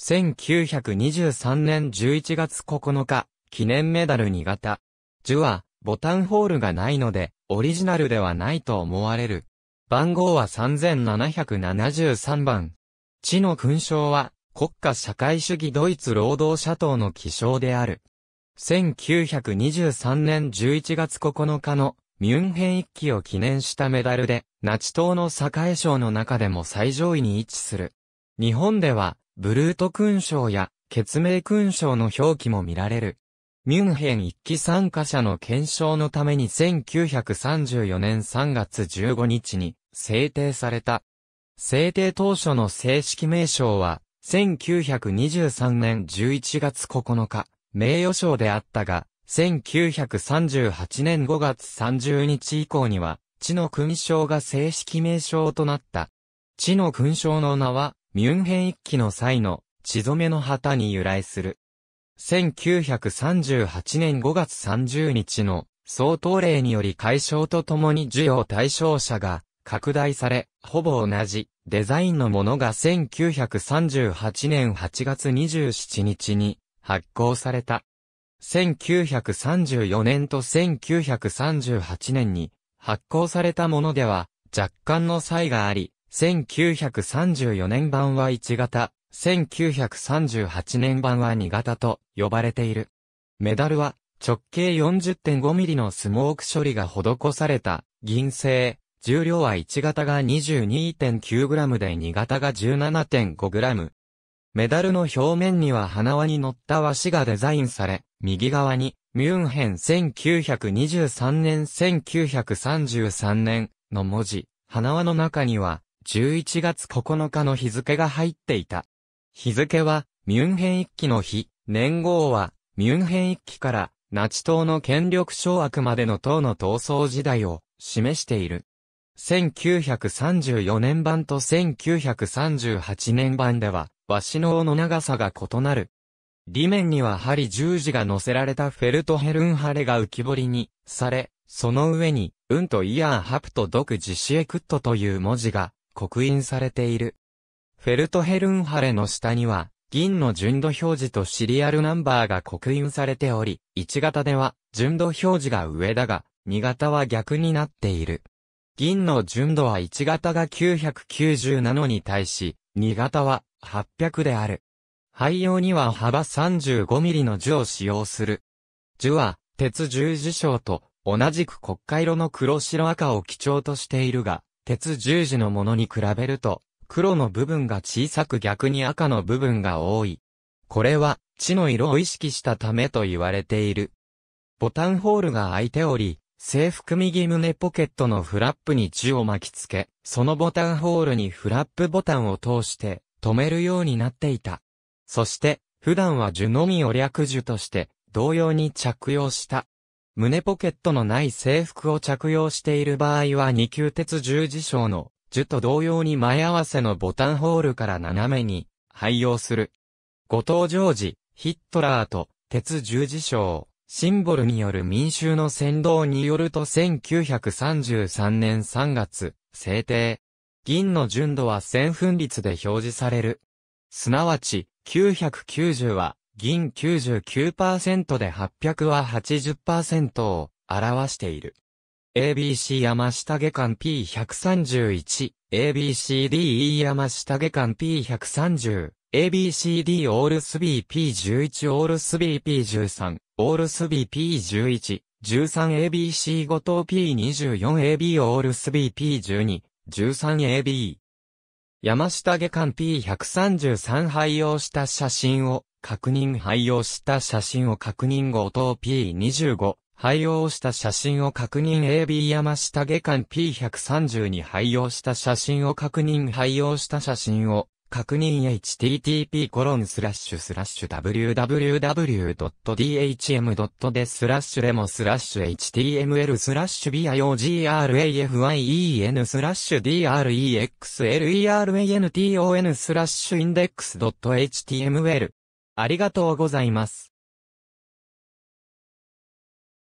1923年11月9日、記念メダル2型。樹は、ボタンホールがないので、オリジナルではないと思われる。番号は3773番。地の勲章は、国家社会主義ドイツ労働者党の起章である。1923年11月9日のミュンヘン一揆を記念したメダルで、ナチ党の栄賞の中でも最上位に位置する。日本では、ブルート勲章や、血明勲章の表記も見られる。ミュンヘン一期参加者の検証のために1934年3月15日に制定された。制定当初の正式名称は、1923年11月9日、名誉賞であったが、1938年5月30日以降には、地の勲章が正式名称となった。地の勲章の名は、ミュンヘン一揆の際の血染めの旗に由来する。1938年5月30日の総統令により解消とともに需要対象者が拡大され、ほぼ同じデザインのものが1938年8月27日に発行された。1934年と1938年に発行されたものでは若干の差異があり、1934年版は1型、1938年版は2型と呼ばれている。メダルは直径4 0 5ミリのスモーク処理が施された銀製、重量は1型が 22.9g で2型が 17.5g。メダルの表面には花輪に乗った和紙がデザインされ、右側に、ミュンヘン1923年1933年の文字、花輪の中には、11月9日の日付が入っていた。日付は、ミュンヘン一揆の日、年号は、ミュンヘン一揆から、ナチ党の権力掌握までの党の闘争時代を、示している。1934年版と1938年版では、和紙の尾の長さが異なる。裏面には針十字が乗せられたフェルトヘルンハレが浮き彫りに、され、その上に、うんとイアンハプとクジシエクットという文字が刻印されている。フェルトヘルンハレの下には、銀の純度表示とシリアルナンバーが刻印されており、1型では純度表示が上だが、2型は逆になっている。銀の純度は1型が990なのに対し、2型は800である。廃用には幅 35mm の樹を使用する。樹は、鉄十字章と同じく国会色の黒白赤を基調としているが、鉄十字のものに比べると、黒の部分が小さく逆に赤の部分が多い。これは、地の色を意識したためと言われている。ボタンホールが開いており、制服右胸ポケットのフラップに地を巻きつけ、そのボタンホールにフラップボタンを通して止めるようになっていた。そして、普段は銃のみを略銃として、同様に着用した胸ポケットのない制服を着用している場合は二級鉄十字章の樹と同様に前合わせのボタンホールから斜めに廃用する。後藤常時、ヒットラーと鉄十字章、シンボルによる民衆の先導によると1933年3月、制定。銀の純度は1000分率で表示される。すなわち、990は、銀99%で800は80%を表している。ABC 山下下巻 P131、ABCDE 山下下巻 P130、ABCD オールスビー p 1 1オールスビー p 1 3オールスビー p 1 1 13ABC 後藤 P24AB オールスビー p 1 2 13AB。山下下巻 P133 配用した写真を確認廃用した写真を確認後等 P25、廃用した写真を確認 AB 山下下巻 P130 に廃用した写真を確認廃用した写真を確認 http コロンスラッシュスラッシュ www.dhm.de スラッシュレモスラッシュ html スラッシュ b i o g r a f y e n スラッシュ drexleranton スラッシュ index.html ありがとうございます。